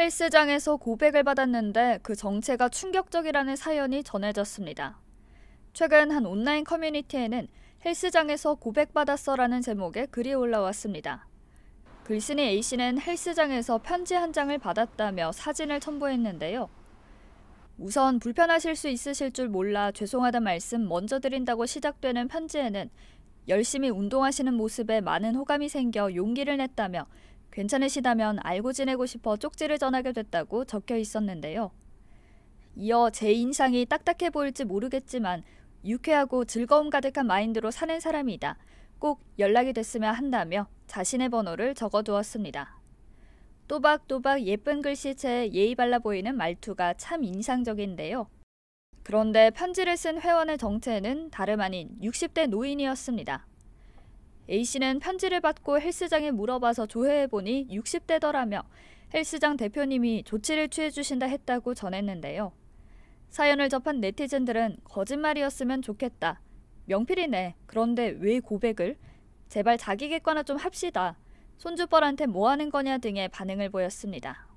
헬스장에서 고백을 받았는데 그 정체가 충격적이라는 사연이 전해졌습니다. 최근 한 온라인 커뮤니티에는 헬스장에서 고백받았어라는 제목의 글이 올라왔습니다. 글쓴이 A씨는 헬스장에서 편지 한 장을 받았다며 사진을 첨부했는데요. 우선 불편하실 수 있으실 줄 몰라 죄송하다 말씀 먼저 드린다고 시작되는 편지에는 열심히 운동하시는 모습에 많은 호감이 생겨 용기를 냈다며 괜찮으시다면 알고 지내고 싶어 쪽지를 전하게 됐다고 적혀 있었는데요. 이어 제 인상이 딱딱해 보일지 모르겠지만 유쾌하고 즐거움 가득한 마인드로 사는 사람이다. 꼭 연락이 됐으면 한다며 자신의 번호를 적어두었습니다. 또박또박 예쁜 글씨체에 예의 발라 보이는 말투가 참 인상적인데요. 그런데 편지를 쓴 회원의 정체는 다름 아닌 60대 노인이었습니다. A씨는 편지를 받고 헬스장에 물어봐서 조회해보니 60대더라며 헬스장 대표님이 조치를 취해주신다 했다고 전했는데요. 사연을 접한 네티즌들은 거짓말이었으면 좋겠다. 명필이네. 그런데 왜 고백을? 제발 자기 객관화 좀 합시다. 손주뻘한테 뭐 하는 거냐 등의 반응을 보였습니다.